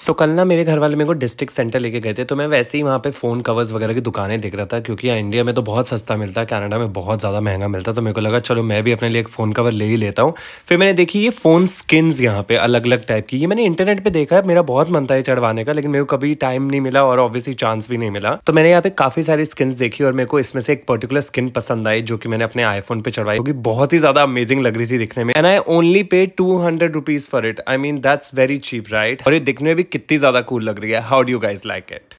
सो so, कल ना मेरे घर वाले मेरे को डिस्ट्रिक्ट सेंटर लेके गए थे तो मैं वैसे ही वहाँ पे फ़ोन कवर्स वगैरह की दुकानें देख रहा था क्योंकि इंडिया में तो बहुत सस्ता मिलता है कनाडा में बहुत ज़्यादा महंगा मिलता है तो मेरे को लगा चलो मैं भी अपने लिए एक फ़ोन कवर ले ही लेता हूँ फिर मैंने देखी ये फ़ोन स्किन्स यहाँ पे अलग अलग टाइप की ये मैंने इंटरनेट पर देखा है मेरा बहुत मन था ये चढ़वाने का लेकिन मेरे को कभी टाइम नहीं मिला और ऑब्वियसली चांस भी नहीं मिला तो मैंने यहाँ पे काफ़ी सारी स्किन्स देखी और मेरे को इसमें से एक पर्टिकुलर स्किन पसंद आई जो कि मैंने अपने आईफोन पे चढ़वाई क्योंकि बहुत ही ज़्यादा अमेजिंग लग रही थी दिखने में and I only pay two hundred rupees for it I mean that's very cheap right और ये दिखने में भी कितनी ज़्यादा कूल लग रही है how do guys like it